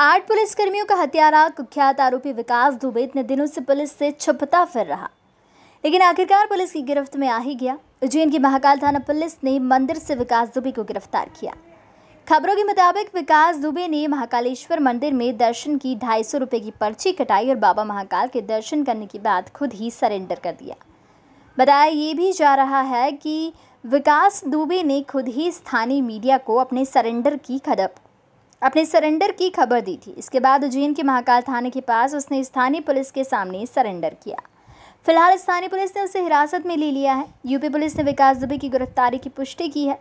आठ पुलिसकर्मियों का हत्यारा कुख्यात आरोपी विकास दुबे इतने दिनों से पुलिस से छुपता फिर रहा लेकिन आखिरकार पुलिस की गिरफ्त में आ ही गया उज्जैन की महाकाल थाना पुलिस ने मंदिर से विकास दुबे को गिरफ्तार किया खबरों के मुताबिक विकास दुबे ने महाकालेश्वर मंदिर में दर्शन की ढाई सौ रुपये की पर्ची कटाई और बाबा महाकाल के दर्शन करने के बाद खुद ही सरेंडर कर दिया बताया ये भी जा रहा है कि विकास दुबे ने खुद ही स्थानीय मीडिया को अपने सरेंडर की खबर अपने सरेंडर की खबर दी थी इसके बाद उज्जैन के महाकाल थाने के पास उसने स्थानीय पुलिस के सामने सरेंडर किया फिलहाल स्थानीय पुलिस ने उसे हिरासत में ले लिया है यूपी पुलिस ने विकास दुबे की गिरफ्तारी की पुष्टि की है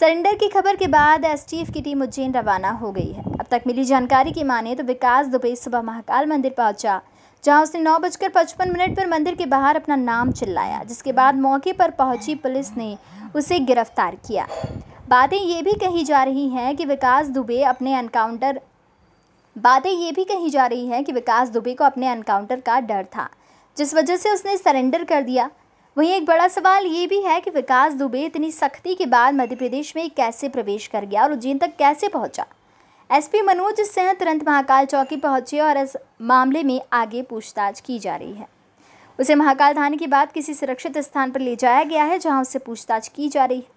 सरेंडर की खबर के बाद एस की टीम उज्जैन रवाना हो गई है अब तक मिली जानकारी की माने तो विकास दुबे सुबह महाकाल मंदिर पहुंचा जहां उसने नौ बजकर पचपन मिनट पर मंदिर के बाहर अपना नाम चिल्लाया जिसके बाद मौके पर पहुंची पुलिस ने उसे गिरफ्तार किया बातें ये भी कही जा रही हैं कि विकास दुबे अपने एनकाउंटर बातें ये भी कही जा रही हैं कि विकास दुबे को अपने एनकाउंटर का डर था जिस वजह से उसने सरेंडर कर दिया वहीं एक बड़ा सवाल ये भी है कि विकास दुबे इतनी सख्ती के बाद मध्य प्रदेश में कैसे प्रवेश कर गया और उज्जैन तक कैसे पहुंचा एसपी मनोज सिंह तुरंत महाकाल चौकी पहुंचे और इस मामले में आगे पूछताछ की जा रही है उसे महाकाल थाने के बाद किसी सुरक्षित स्थान पर ले जाया गया है जहां उससे पूछताछ की जा रही है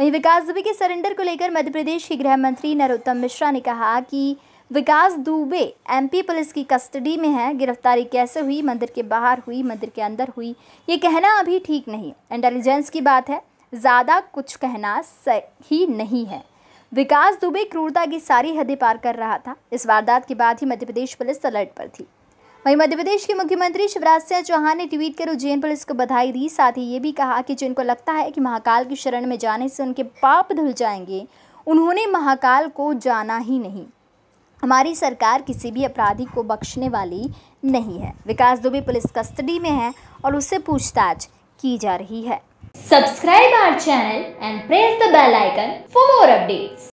वहीं विकास दुबे के सरेंडर को लेकर मध्य प्रदेश के गृह मंत्री नरोत्तम मिश्रा ने कहा कि विकास दुबे एमपी पुलिस की कस्टडी में है गिरफ्तारी कैसे हुई मंदिर के बाहर हुई मंदिर के अंदर हुई ये कहना अभी ठीक नहीं इंटेलिजेंस की बात है ज़्यादा कुछ कहना सही नहीं है विकास दुबे क्रूरता की सारी हदें पार कर रहा था इस वारदात के बाद ही मध्य प्रदेश पुलिस अलर्ट पर थी वहीं मध्य प्रदेश के मुख्यमंत्री शिवराज सिंह चौहान ने ट्वीट कर उज्जैन पुलिस को बधाई दी साथ ही ये भी कहा कि जिनको लगता है कि महाकाल की शरण में जाने से उनके पाप धुल जाएंगे उन्होंने महाकाल को जाना ही नहीं हमारी सरकार किसी भी अपराधी को बख्शने वाली नहीं है विकास दुबे पुलिस कस्टडी में है और उससे पूछताछ की जा रही है subscribe our channel and press the bell icon for more updates